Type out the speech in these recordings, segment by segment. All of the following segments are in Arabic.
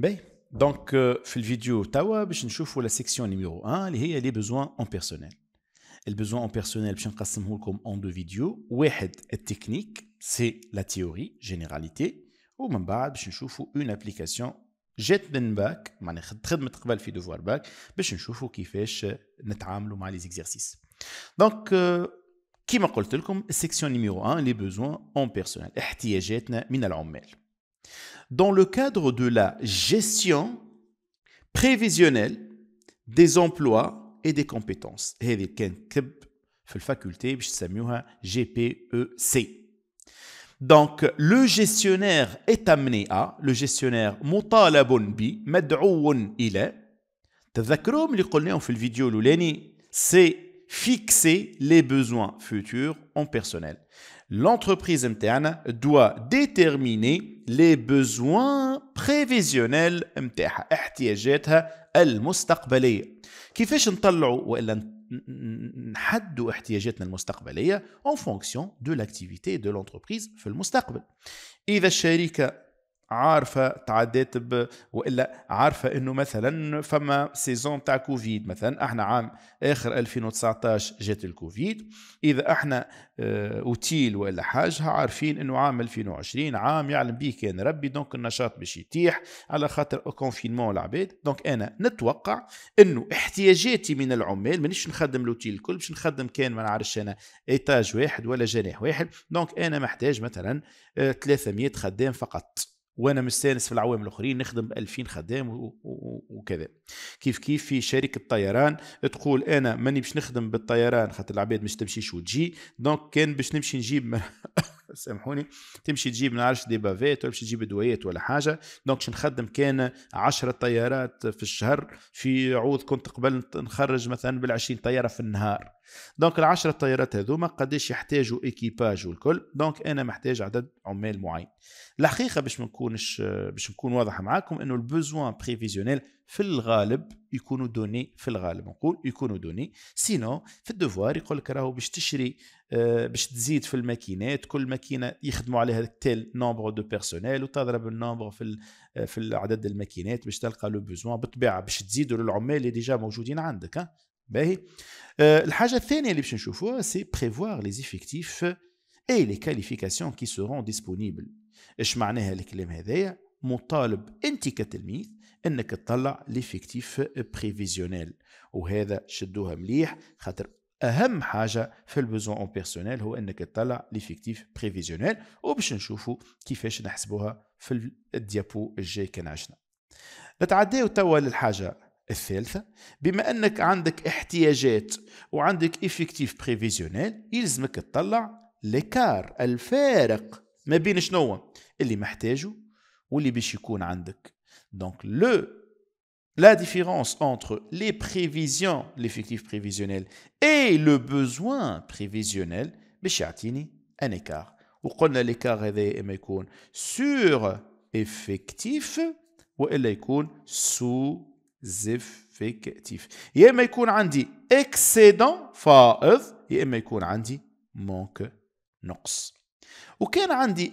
باهي دونك في الفيديو توا باش نشوفوا لا سيكسيون نيميرو 1 اللي هي لي بوزوان اون بيرسونيل البوزوان اون بيرسونيل باش نقسمه لكم اون دو فيديو واحد التكنيك سي لا تيوري جينيراليتي ومن بعد باش نشوفوا اون ابليكاسيون جات من باك معناها خدمت قبل في دوفوار باك باش نشوفوا كيفاش نتعاملوا مع لي زيكزيرسيس دونك كيما قلت لكم السيكسيون نيميرو 1 لي بوزوان اون بيرسونيل احتياجاتنا من العمال dans le cadre de la gestion prévisionnelle des emplois et des compétences. dans la faculté, GPEC. Donc le gestionnaire est amené à le gestionnaire مطالب ب مدعو إلى تذكرهم اللي قلناهم في الفيديو الاولاني c'est fixer les besoins futurs en personnel. L'entreprise MTN doit déterminer les besoins prévisionnels MTAH, احتياجاتها المستقبلية. كيفاش نطلعوا ولا نحدوا احتياجاتنا المستقبلية en fonction de l'activité de l'entreprise في المستقبل. إذا الشركة عارفه تعدات ب... والا عارفه انه مثلا فما سيزون تاع كوفيد مثلا احنا عام اخر 2019 جات الكوفيد اذا احنا اوتيل آه، ولا حاجه عارفين انه عام 2020 عام يعلم به كان ربي دونك النشاط باش يتيح على خاطر كونفينمون العباد دونك انا نتوقع انه احتياجاتي من العمال مانيش نخدم الاوتيل الكل باش نخدم كان ما نعرفش انا ايتاج واحد ولا جناح واحد دونك انا محتاج مثلا 300 آه، خدام فقط وانا مستانس في العوام الاخرين نخدم ب 2000 خدام وكذا كيف كيف في شركه طيران تقول انا ماني باش نخدم بالطيران خاطر العباد مش تمشيش وتجي دونك كان باش نمشي نجيب سامحوني تمشي تجيب نعرفش دي بافيت ولا تمشي تجيب دويات ولا حاجه دونك نخدم كان 10 طيارات في الشهر في عوض كنت قبل نخرج مثلا بال 20 طياره في النهار دونك ال 10 طيارات هذوما قداش يحتاجوا ايكيباج والكل دونك انا محتاج عدد عمال معين الحقيقه باش ما نكونش باش نكون واضح معاكم انه البوزوان بريفيزيونيل في الغالب يكونوا دوني في الغالب نقول يكونوا دوني سينو في الدوفوار يقول لك راهو باش تشري آه، باش تزيد في الماكينات كل ماكينه يخدموا عليها تيل نومبر دو بيرسونيل وتضرب النومبر في آه، في عدد الماكينات باش تلقى لو بوزوان بالطبيعه باش تزيدوا للعمال اللي ديجا موجودين عندك ها باهي آه، الحاجه الثانيه اللي باش نشوفوها سي بريفوار لي زيفيكتيف اي لي كاليفيكاسيون كي سورون ديسبونيبل اش معناها الكلام هذايا مطالب انت كتلميذ انك تطلع ليفيكتيف بريفيزيونيل وهذا شدوها مليح خاطر اهم حاجه في البوزون اون بيرسونيل هو انك تطلع ليفيكتيف بريفيزيونيل وباش نشوفوا كيفاش نحسبوها في الديابو الجاي كان عشنا نتعداو توا للحاجه الثالثة بما أنك عندك احتياجات وعندك إفكتيف بريفيزيونيل يلزمك تطلع لكار الفارق ما بين شنو اللي محتاجه واللي باش يكون عندك Donc, le, la différence entre les prévisions, l'effectif prévisionnel, et le besoin prévisionnel, بشعتيني un écart. وقلنا l'écart هذا l'écart يكون sur effectif ou يكون sous effectif. Il y a un excédent فائض يا إما يكون un manque نقص. وكان عندي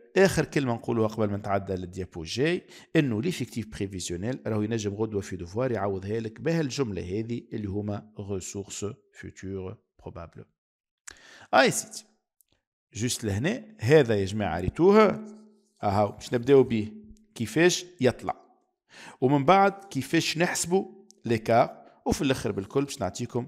اخر كلمه نقولوها قبل ما نتعدى للديابو جاي انه ليفيكتيف بريفيزيونيل راهو ينجم غدوه في دوفوار يعوضها لك بها الجمله هذه اللي هما ريسورس فيتور بروبابل اي سيت جوست لهنا هذا يا جماعه ريتوها اهو باش نبداو بيه كيفاش يطلع ومن بعد كيفاش نحسبوا ليكار وفي الاخر بالكل باش نعطيكم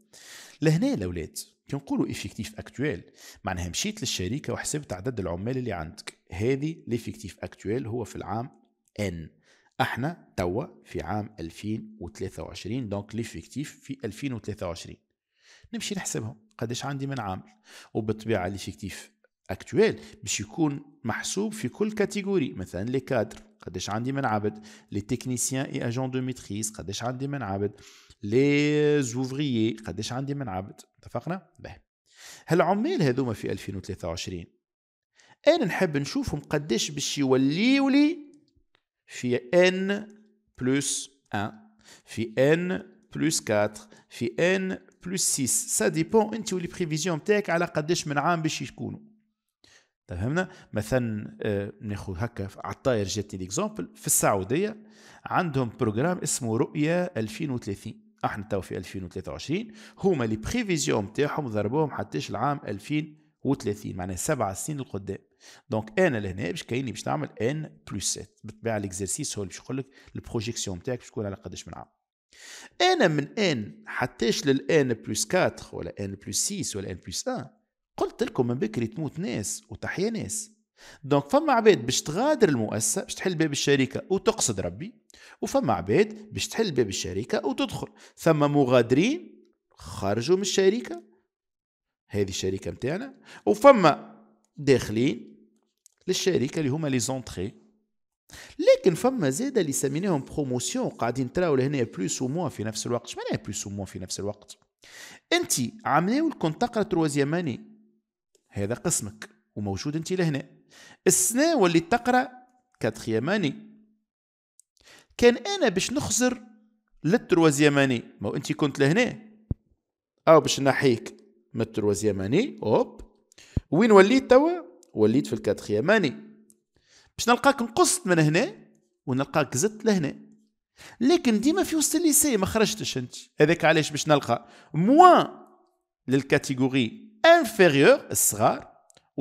لهنا الاولاد كي نقولوا ايفيكتيف اكتويل معناها مشيت للشركه وحسبت عدد العمال اللي عندك هذه ليفيكتيف اكتويل هو في العام ان احنا توا في عام 2023 دونك ليفيكتيف في 2023 نمشي نحسبهم قداش عندي من عامل وبالطبيعه ليفيكتيف اكتويل باش يكون محسوب في كل كاتيجوري مثلا لي كادر قداش عندي من عبد لي تكنيسيان اي اجون دو ميتريز قداش عندي من عبد لي زوفريي قداش عندي من عبد اتفقنا به هالعمال هذوما في 2023 انا نحب نشوفهم قداش باش يوليو لي في ان بلس 1 في ان بلس 4 في ان بلس 6 سا ديبون انت ولي بريفيزيون تاعك على قداش من عام باش يكونوا فهمنا مثلا آه، ناخذ هكا على الطاير جاتني ليكزومبل في السعوديه عندهم بروجرام اسمه رؤيه 2030 احنا تو في 2023 هما لي بريفيزيون نتاعهم ضربوهم حتىش العام 2030 معناها سبع سنين القدام دونك انا لهنا باش كايني باش نعمل ان بلس 7 بالطبيعه الاكزرسيس هو اللي باش يقول لك البروجيكسيون نتاعك باش تكون على قداش من عام انا من ان حتىش للان بلس 4 ولا ان بلس 6 ولا ان بلس 1 قلت لكم من بكري تموت ناس وتحيا ناس دونك فما عباد باش تغادر المؤسسه باش تحل باب الشركه وتقصد ربي وفما عباد باش تحل باب الشركه وتدخل ثم مغادرين خرجوا من الشركه هذه الشركه نتاعنا وفما داخلين للشركه اللي هما لي زونتري لكن فما زاد اللي سميناهم بروموسيون قاعدين تراو لهنا بلوس موان في نفس الوقت اش معناها بلوس موان في نفس الوقت انت عامله تقرا تروازيام هذا قسمك وموجود انت لهنا السنة واللي تقرأ كاتخياماني كان أنا باش نخزر للتروازياماني ما أنت كنت لهنا أو باش نحيك من التروازياماني أوب وين وليت توا وليت في الكاتخياماني باش نلقاك نقصت من هنا ونلقاك زدت لهنا لكن ديما في وسط الليسي ما خرجتش انت هذاك علاش باش نلقى موان للكاتيجوري انفيريور الصغار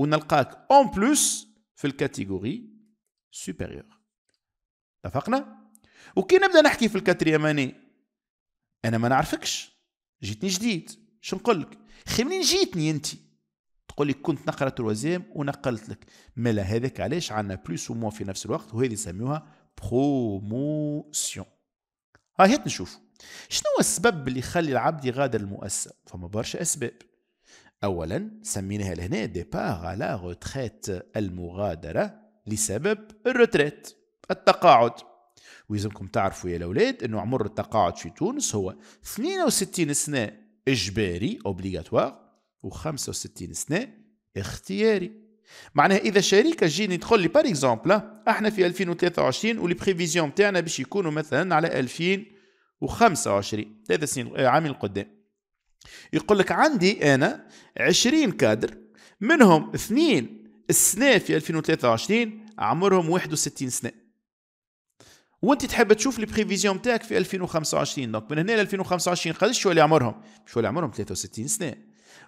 ونلقاك اون بلوس في الكاتيجوري سوبيريور اتفقنا وكي نبدا نحكي في الكاتريام اني انا ما نعرفكش جيتني جديد شو نقول لك خي منين جيتني انت تقول لي كنت نقرا تروازيام ونقلت لك مالا هذاك علاش عندنا بلوس وموا في نفس الوقت وهذه يسميوها بروموسيون ها هيت نشوفوا شنو هو السبب اللي يخلي العبد يغادر المؤسسه فما برشا اسباب أولا سميناها لهنا ديبار على روتريت المغادرة لسبب الروتريت التقاعد ويلزمكم تعرفوا يا الأولاد أنه عمر التقاعد في تونس هو 62 سنة إجباري أوبليغاتوار و65 سنة اختياري معناها اذا شركه جيني تدخل لي بار اكزومبل احنا في 2023 ولي بريفيزيون تاعنا باش يكونوا مثلا على 2025 ثلاث سنين عامين قدام يقول لك عندي انا 20 كادر منهم اثنين السنه في 2023 عمرهم 61 سنه وانت تحب تشوف لي بريفيزيون تاعك في 2025 دونك من هنا ل 2025 قداش اللي عمرهم؟ شو اللي عمرهم 63 سنه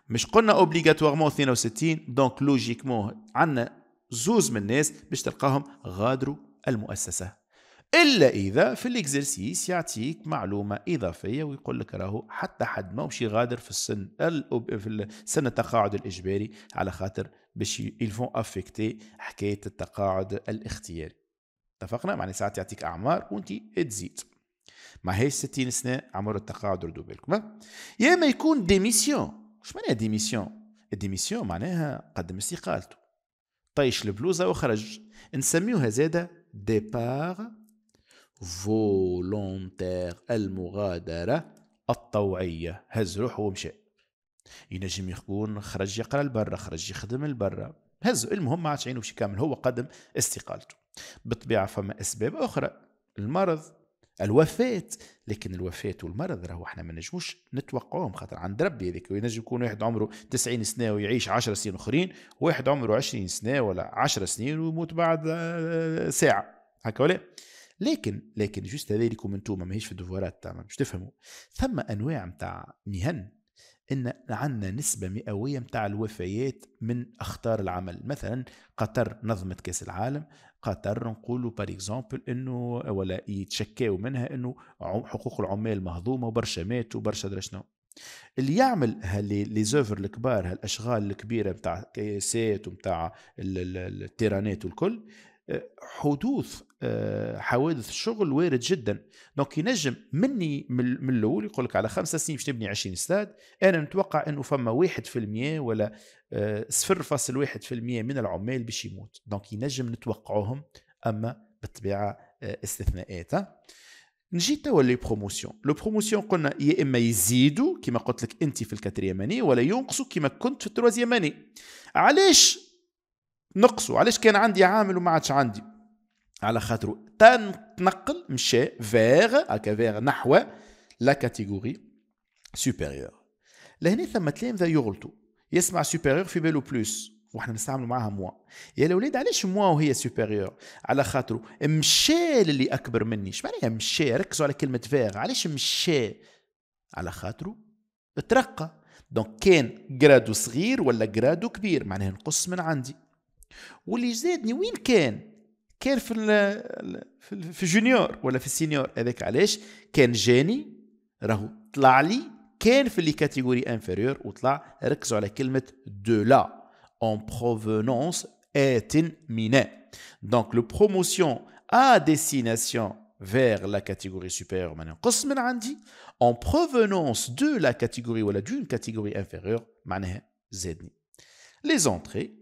مش قلنا اوبليغاتوارمون 62 دونك لوجيكمون عندنا زوز من الناس باش تلقاهم غادروا المؤسسه الا اذا في الاكزرسيس يعطيك معلومه اضافيه ويقول لك راهو حتى حد ما مشي يغادر في السن في سن التقاعد الاجباري على خاطر باش يلفون افكتي حكايه التقاعد الاختياري اتفقنا معني ساعات يعطيك اعمار وانت تزيد ما هي 60 سنه عمر التقاعد ردوا بالكم يا ما يكون ديميسيون واش معناها ديميسيون الديميسيون معناها قدم استقالته طيش البلوزه وخرج نسميوها زاده ديبار فولونتير المغادرة الطوعية هز روحه ومشى ينجم يكون خرج يقرا لبرا خرج يخدم لبرا هز المهم ما عادش عينه كامل هو قدم استقالته بالطبيعة فما أسباب أخرى المرض الوفاة لكن الوفاة والمرض راهو احنا ما نجموش نتوقعوهم خاطر عند ربي هذاك ينجم يكون واحد عمره 90 سنة ويعيش 10 سنين أخرين واحد عمره 20 سنة ولا 10 سنين ويموت بعد آه، ساعة هكا ولا لكن لكن جوست هذا انتوما ماهيش في الدفورات تاعنا باش تفهموا ثم انواع نتاع مهن ان عندنا نسبه مئويه نتاع الوفيات من اخطار العمل مثلا قطر نظمت كاس العالم قطر نقولوا بار اكزومبل انه ولا يتشكاو منها انه حقوق العمال مهضومه وبرشا ماتوا وبرشا درا شنو اللي يعمل لي زوفر الكبار هالاشغال الكبيره نتاع كياسات ونتاع التيرانات والكل حدوث آه، حوادث الشغل وارد جدا دونك ينجم مني من الاول يقول لك على خمسة سنين باش نبني 20 استاد انا نتوقع انه فما 1% ولا 0.1% آه، من العمال باش يموت دونك ينجم نتوقعوهم اما بالطبيعه آه، استثناءات نجي توا لي بروموسيون لو بروموسيون قلنا يا اما يزيدوا كما قلت لك انت في الكاتريام اني ولا ينقصوا كما كنت في التروازيام اني علاش نقصوا علاش كان عندي عامل وما عادش عندي على خاطر تنقل مشى فيغ هكا فيغ نحو لا كاتيغوري سوبيريور لهنا ثم تلامذه يغلطوا يسمع سوبيريور في بالو بلوس وحنا نستعملوا معاها موا يا الاولاد علاش موا وهي سوبيريور على خاطر مشى للي اكبر مني اش معناها مشى ركزوا على كلمه فيغ علاش مشى على خاطر ترقى دونك كان جرادو صغير ولا جرادو كبير معناها نقص من عندي Et le « zedni », où est-il Il est dans junior ou dans le senior, cest à ken qu'il vient, il ken il est dans la catégorie inférieure, il sort, il se la parole « de là »,« en provenance et in mine ». Donc, la promotion à destination vers la catégorie supérieure, c'est-à-dire « en provenance de la catégorie » ou « d'une catégorie inférieure », c'est-à-dire Les entrées.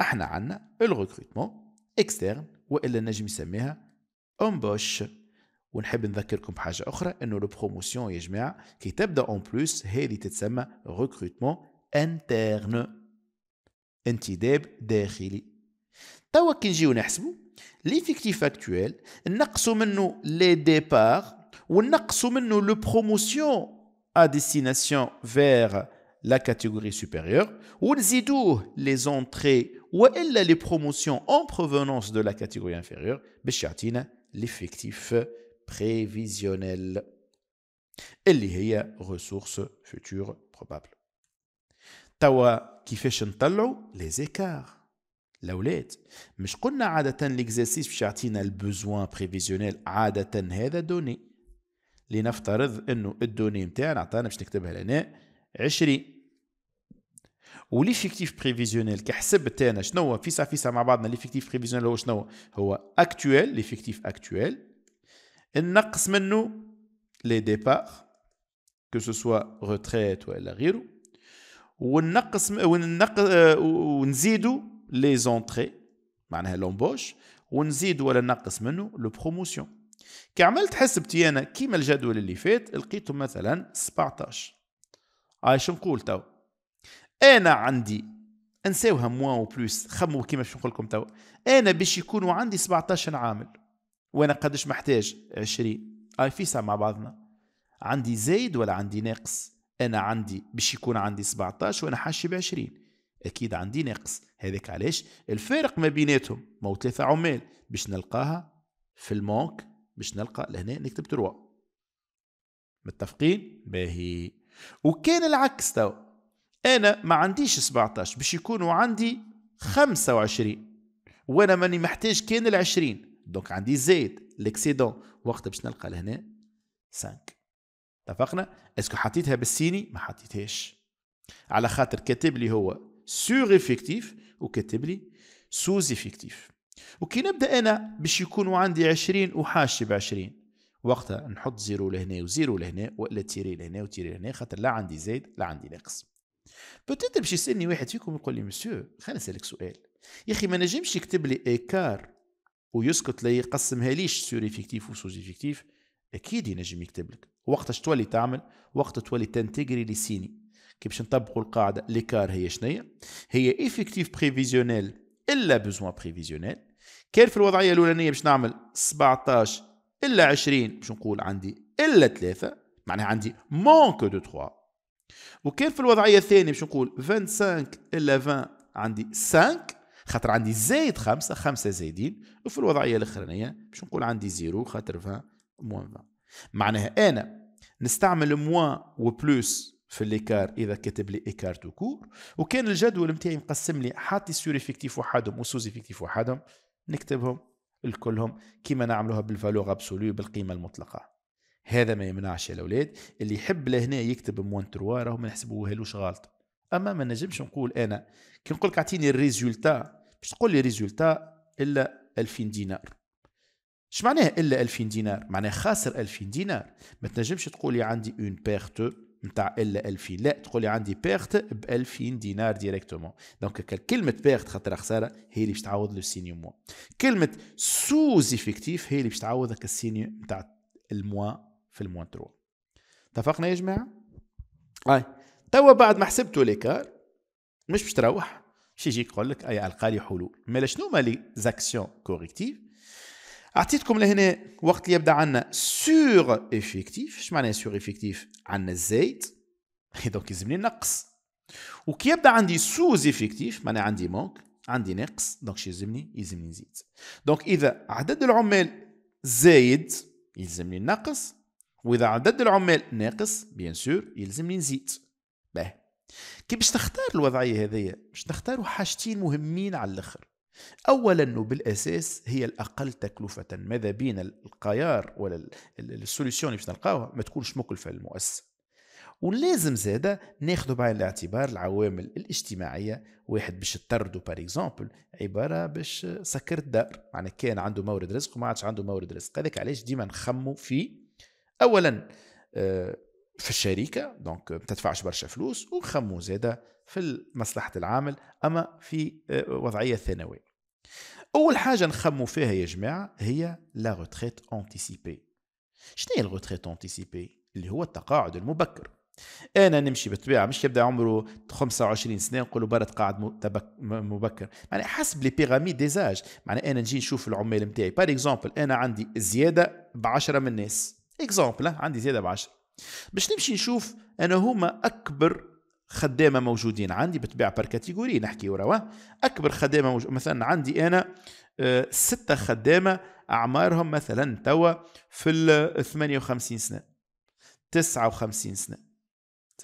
احنا عندنا الريكروتمون اكسترن والا نجم يسميها امبوش ونحب نذكركم بحاجه اخرى انه البروموسيون يا جماعه كي تبدا اون بلوس هذه تتسمى ريكروتمون انترن انتداب داخلي توا كي نجيو نحسبوا ليفيكتيف اكتويل نقصوا منه لي ديبار ونقصوا منه لو بروموسيون ا ديستيناسيون فير la catégorie supérieure, ou zidou les entrées ou les promotions en provenance de la catégorie inférieure, bechatine l'effectif prévisionnel. Et les ressources futures probables. Tawa qui fait les écarts. La houlette. Mais je connais l'exercice bechatine le besoin prévisionnel adatan hada donné. اللي نفترض انه الدوني نتاعنا عطانا باش نكتبها لنا 20 وليفيكتيف بريفيزيونيل كحسبت انا شنو فيسا فيسا مع بعضنا ليفيكتيف بريفيزيونيل هو شنو هو اكتويل ليفيكتيف اكتويل نقص منه لي ديبار كو سو سوا ريتريت ولا غيره ونقص ونقص آه، ونزيدو لي زونتري معناها لومبوش ونزيد ولا نقص منه لو بروموسيون كي عملت حسبتي انا كيما الجدول اللي فات لقيته مثلا 17 عايش نقول تو انا عندي انساوها موان وبلوس خموا كيما باش نقول لكم توا انا باش يكونوا عندي 17 عامل وانا قداش محتاج 20 اي فيسا مع بعضنا عندي زايد ولا عندي ناقص انا عندي باش يكون عندي 17 وانا حاشي ب 20 اكيد عندي ناقص هذاك علاش الفارق ما بيناتهم مو ثلاثه عمال باش نلقاها في المونك باش نلقى لهنا نكتب تروا متفقين باهي وكان العكس توا أنا ما عنديش 17 باش يكونوا عندي 25 وأنا ماني محتاج كان ال 20 دونك عندي زيد ليكسيدون وقت باش نلقى لهنا 5 اتفقنا اسكو حطيتها بالسيني ما حطيتهاش على خاطر كاتب لي هو سور افكتيف وكاتب لي سوز افكتيف وكي نبدا انا باش يكونوا عندي 20 وحاشي ب 20 وقتها نحط زيرو لهنا وزيرو لهنا ولا تيري لهنا وتيري لهنا خاطر لا عندي زيد لا عندي ناقص بوتيتر باش يسالني واحد فيكم يقول لي مسيو خلينا نسالك سؤال يا اخي ما نجمش يكتب لي ايكار ويسكت لا يقسمها ليش سور افكتيف وسوز افكتيف اكيد ينجم يكتب لك وقتاش تولي تعمل وقت تولي تنتجري لسيني كي باش نطبقوا القاعده ليكار هي شنيا هي ايفيكتيف بريفيزيونيل الا بوزوان بريفيزيونيل كان في الوضعيه الاولانيه باش نعمل 17 الا 20 باش نقول عندي الا ثلاثه معناها عندي مونك دو 3 وكان في الوضعيه الثانيه باش نقول 25 الا 20 عندي 5 خاطر عندي زايد 5 5 زايدين وفي الوضعيه الاخرانيه باش نقول عندي 0 خاطر 20 موان 20 معناها انا نستعمل موان وبلوس في ليكار اذا كتب لي ايكار تو كور وكان الجدول نتاعي مقسم لي حاطي سور افكتيف وحدهم وسوز افكتيف وحدهم نكتبهم الكلهم كيما نعملوها بالفالور ابسولو بالقيمه المطلقه هذا ما يمنعش الاولاد اللي يحب لهنا يكتب موان تروا راهو ما نحسبوهالوش غلط اما ما نجمش نقول انا كي نقول لك اعطيني الريزولتا باش تقول لي ريزولتا الا 2000 دينار اش معناها الا 2000 دينار معناها خاسر 2000 دينار ما تنجمش تقول لي عندي اون بيرت نتاع الا 2000 لا تقول لي عندي بيرت ب 2000 دينار ديريكتومون دونك كلمه بيرت خاطر خساره هي اللي باش تعوض لو سينيو موان كلمه سوز افكتيف هي اللي باش تعوضك السينيو نتاع الموا في ترو اتفقنا يا جماعه اي توا بعد ما حسبتوا ليكار مش باش تروح باش يجيك يقول لك اي القى لي حلول مالا شنو هما لي زاكسيون كوريكتيف اعطيتكم لهنا وقت اللي يبدا عندنا سور افيكتيف اش معناها سور افيكتيف عندنا الزايد دونك يلزمني نقص وكي يبدا عندي سوز افيكتيف معناها عندي مونك عندي نقص دونك يلزمني يلزمني نزيد دونك اذا عدد العمال زايد يلزمني نقص واذا عدد العمال ناقص بيان سور يلزمني نزيد باه كي باش تختار الوضعيه هذيا باش تختاروا حاجتين مهمين على الاخر اولا وبالاساس هي الاقل تكلفه ماذا بين القيار ولا السوليسيون اللي باش نلقاوها ما تكونش مكلفه للمؤسسه ولازم زاده ناخذ بعين الاعتبار العوامل الاجتماعيه واحد باش تطردوا بار اكزومبل عباره باش سكر الدار معناها كان عنده مورد رزق وما عادش عنده مورد رزق هذاك علاش ديما نخمو في اولا آه، في الشركه دونك ما تدفعش برشا فلوس وخمو زاده في مصلحه العامل اما في آه، وضعيه ثانويه اول حاجه نخمو فيها يا جماعه هي لا روتريت انتيسيبي شنو هي الروتريت انتيسيبي اللي هو التقاعد المبكر انا نمشي بالطبيعه مش يبدا عمره 25 سنه نقولوا برا تقاعد مبكر يعني حسب لي بيراميد ديزاج معناها انا نجي نشوف العمال نتاعي بار اكزومبل انا عندي زياده ب 10 من الناس اكزومبل عندي زياده ب 10 باش نمشي نشوف انا هما اكبر خدامه موجودين عندي بتباع بار كاتيجوري نحكي وروا اكبر خدامه موجود مثلا عندي انا آه، ستة خدامه اعمارهم مثلا توا في ال 58 سنه 59 سنه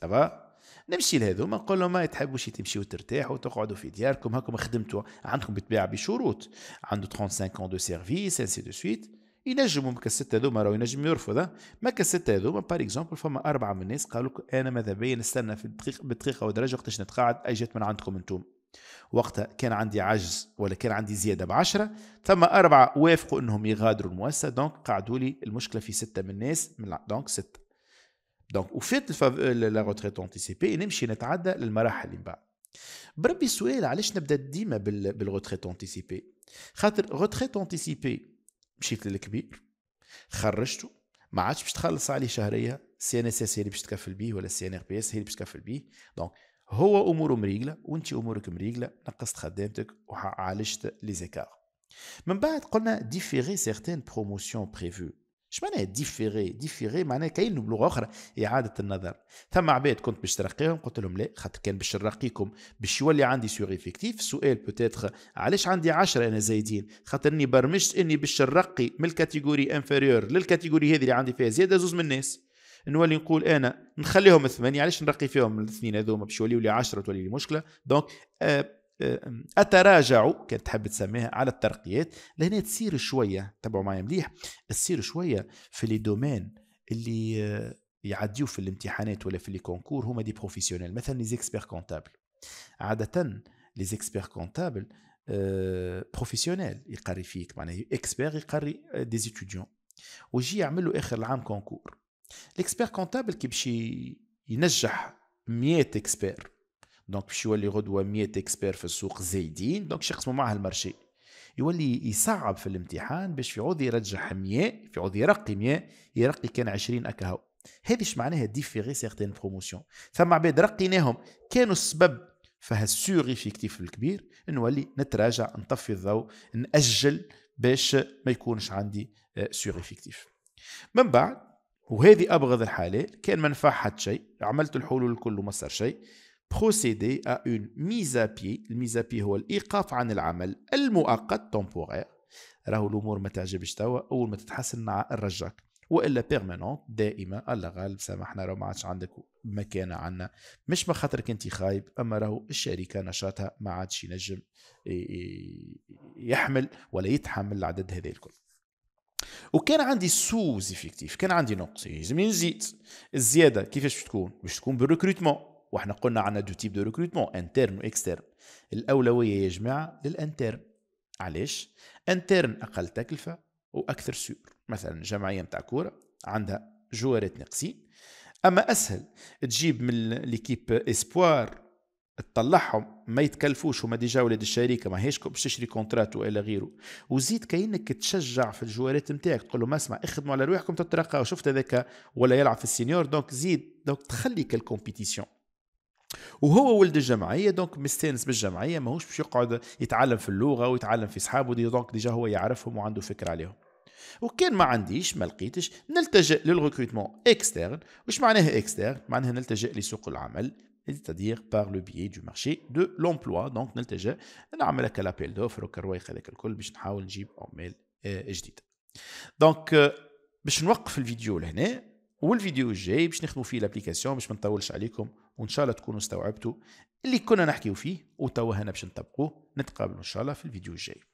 سافا نمشي لهذوما نقول لهم ما تحبوش تمشيو ترتاحوا تقعدوا في دياركم هاكم خدمتوا عندكم بتباع بشروط عنده 35 كون دو سيرفيس انسي دو سويت ينجموا ممكن الستة هذوما راهو ينجم يرفض ما الستة هذوما باغ اكزومبل فما أربعة من الناس قالوا أنا ماذا بيا نستنى في الدقيقة بدقيقة ودرجة وقتاش نتقاعد أي جات من عندكم أنتم وقتها كان عندي عجز ولا كان عندي زيادة بعشرة ثم أربعة وافقوا أنهم يغادروا المؤسسة دونك قعدوا لي المشكلة في ستة من الناس من دونك ستة دونك وفات لا روتريت اونتيسيبي نمشي نتعدى للمراحل اللي من بعد بربي السؤال علاش نبدا ديما بالروتريت اونتيسيبي خاطر روتريت اونتيسيبي مشيت للكبير خرجته ما عادش باش تخلص عليه شهريه سي ان اس اس هي اللي باش تكفل بيه ولا سي ان ار بي اس هي اللي باش تكفل بيه دونك هو اموره مريقله وانت امورك مريقله نقصت خدامتك وعالجت لي زيكار من بعد قلنا ديفيري سيغتين بروموسيون بريفو اش معناها ديفيري ديفيري معناها كاين بلغه اخرى اعاده النظر ثم عباد كنت باش ترقيهم قلت لهم لا خاطر كان باش نرقيكم باش يولي عندي سور افكتيف السؤال بوتيتخ علاش عندي 10 انا زايدين خاطر اني برمجت اني باش نرقي من الكاتيجوري انفيريور للكاتيجوري هذه اللي عندي فيها زياده زوز من الناس نولي نقول انا نخليهم ثمانية علاش نرقي فيهم الاثنين هذوما باش يوليوا لي 10 تولي لي مشكله دونك آه euh، اتراجع كانت تحب تسميها على الترقيات لهنا تصير شويه تبعوا معي مليح تصير شويه في لي دومين اللي آه، يعديو في الامتحانات ولا في لي كونكور هما دي بروفيسيونيل مثلا لي زيكسبير كونتابل عاده لي زيكسبير كونتابل آه، بروفيسيونيل يقري فيك معناها اكسبير يقري آه، دي ستوديون ويجي يعمل له اخر العام كونكور الاكسبير كونتابل كي ينجح 100 اكسبير دونك باش يولي غدوه 100 اكسبير في السوق زايدين دونك يقسموا معها المارشي يولي يصعب في الامتحان باش يعود يرجح 100 في عود يرقي 100 يرقي كان 20 اكاهو هذه اش معناها ديفيري سيغتين بروموسيون ثم عباد رقيناهم كانوا السبب فهالسور ايفيكتيف الكبير نولي نتراجع نطفي الضوء ناجل باش ما يكونش عندي آه، سور ايفيكتيف من بعد وهذه ابغض الحالات كان ما نفع حد شيء عملت الحلول الكل وما صار شيء بروسيدي ا اون ميزا بي الميزا بي هو الإيقاف عن العمل المؤقت temporaire راهو الأمور ما تعجبش توا أول ما تتحسن مع الرجاك والا بيرمانونت دائمه الله غالب سامحنا راه ما عادش عندك مكانه عنا مش بخاطرك انت خايب اما راهو الشركه نشاطها ما عادش ينجم يحمل ولا يتحمل العدد هذا الكل وكان عندي سوز افكتيف كان عندي نقص يلزم نزيد الزياده كيفاش تكون باش تكون بالريكروتمون واحنا قلنا عندنا دو تيب دو ريكروتمون انترن واكسترن الاولويه يا جماعه للانترن علاش انترن اقل تكلفه واكثر سيور مثلا جمعيه نتاع كوره عندها جوارات ناقصين اما اسهل تجيب من ليكيب اسبوار تطلعهم ما يتكلفوش هما ديجا ولاد الشركه ماهيش باش تشري كونترات والى غيره وزيد كانك تشجع في الجوارات نتاعك تقول ما اسمع اخدموا على رواحكم تترقى وشفت هذاك ولا يلعب في السينيور دونك زيد دونك تخليك الكومبيتيسيون وهو ولد الجمعيه دونك مستانس بالجمعيه ماهوش باش يقعد يتعلم في اللغه ويتعلم في اصحابه دي دونك ديجا هو يعرفهم وعنده فكره عليهم وكان ما عنديش ما لقيتش نلتجئ للغوكريتمون اكسترن واش معناه اكسترن معناها نلتجئ لسوق العمل c'est-à-dire par le biais du marché de l'emploi donc نلتجئ نعمل هكا لابيل دوفر وكرويخ هذاك الكل باش نحاول نجيب عمال جديد دونك باش نوقف الفيديو لهنا والفيديو الجاي باش نخدموا فيه لابليكاسيون باش ما نطولش عليكم وان شاء الله تكونوا استوعبتوا اللي كنا نحكيو فيه وتوا هنا باش نطبقوه نتقابلوا ان شاء الله في الفيديو الجاي